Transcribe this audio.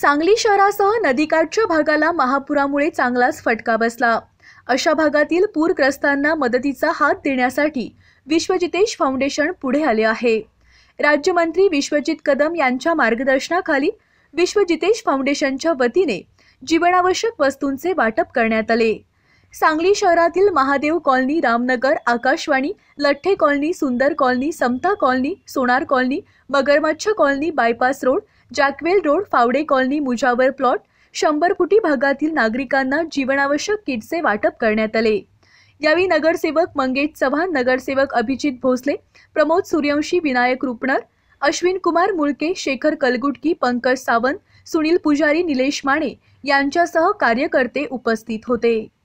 सांगली शहरासह नदीकाठच्या भागाला महापुरामुळे चांगलाच फटका बसला अशा भागातील पूरग्रस्तांना मदतीचा हात देण्यासाठी विश्वजितेश फाउंडेशन पुढे आले आहे राज्यमंत्री विश्वजित कदम यांच्या मार्गदर्शनाखाली विश्वजितेश फाउंडेशनच्या वतीने जीवनावश्यक वस्तूंचे वाटप करण्यात आले सांगली शहरातील Mahadev colony Ramnagar Akashvani Latthe colony Sundar colony Samata colony Sonar colony Magarmachh colony bypass road jackwell road Phawde colony Mujawar plot शंभर फुटी भागातील नागरिकांना जीवनावश्यक किटचे वाटप करण्यात आले यावेळी नगरसेवक मंगेश चव्हाण नगरसेवक अभिजित भोसले प्रमोद सूर्यवंशी विनायक रुपणर अश्विन कुमार मुळके शेखर कलगुटकी पंकज सावंत सुनील पुजारी निलेश माने यांच्यासह कार्यकर्ते उपस्थित होते